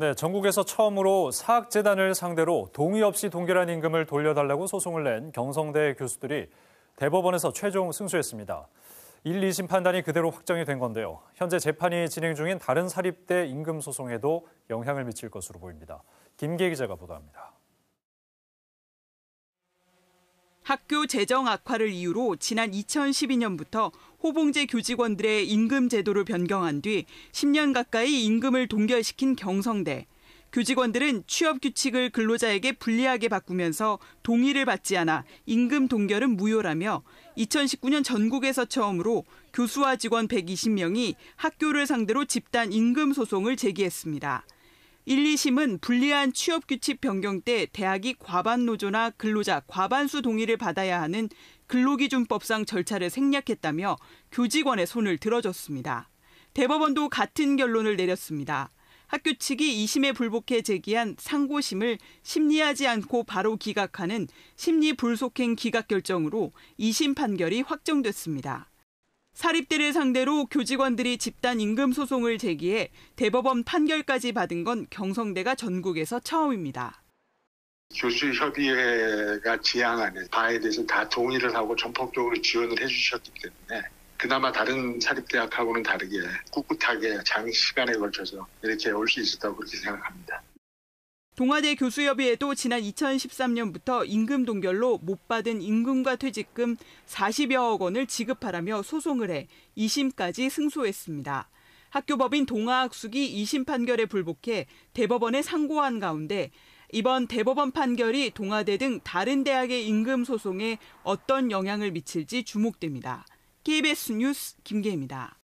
네, 전국에서 처음으로 사학재단을 상대로 동의 없이 동결한 임금을 돌려달라고 소송을 낸 경성대 교수들이 대법원에서 최종 승소했습니다. 1, 2심 판단이 그대로 확정이 된 건데요. 현재 재판이 진행 중인 다른 사립대 임금 소송에도 영향을 미칠 것으로 보입니다. 김계 기자가 보도합니다. 학교 재정 악화를 이유로 지난 2012년부터 호봉제 교직원들의 임금 제도를 변경한 뒤 10년 가까이 임금을 동결시킨 경성대. 교직원들은 취업 규칙을 근로자에게 불리하게 바꾸면서 동의를 받지 않아 임금 동결은 무효라며 2019년 전국에서 처음으로 교수와 직원 120명이 학교를 상대로 집단 임금 소송을 제기했습니다. 1, 2심은 불리한 취업 규칙 변경 때 대학이 과반 노조나 근로자 과반수 동의를 받아야 하는 근로기준법상 절차를 생략했다며 교직원의 손을 들어줬습니다. 대법원도 같은 결론을 내렸습니다. 학교 측이 2심에 불복해 제기한 상고심을 심리하지 않고 바로 기각하는 심리 불속행 기각 결정으로 2심 판결이 확정됐습니다. 사립대를 상대로 교직원들이 집단 임금 소송을 제기해 대법원 판결까지 받은 건 경성대가 전국에서 처음입니다. 교수협의회가 지향하는 바에 대해서 다 동의를 하고 전폭적으로 지원을 해주셨기 때문에 그나마 다른 사립대학하고는 다르게 꿋꿋하게 장시간에 걸쳐서 이렇게 올 수 있었다고 그렇게 생각합니다. 동아대 교수협의회도 지난 2013년부터 임금 동결로 못 받은 임금과 퇴직금 40여억 원을 지급하라며 소송을 해 2심까지 승소했습니다. 학교법인 동아학숙이 2심 판결에 불복해 대법원에 상고한 가운데 이번 대법원 판결이 동아대 등 다른 대학의 임금 소송에 어떤 영향을 미칠지 주목됩니다. KBS 뉴스 김계입니다.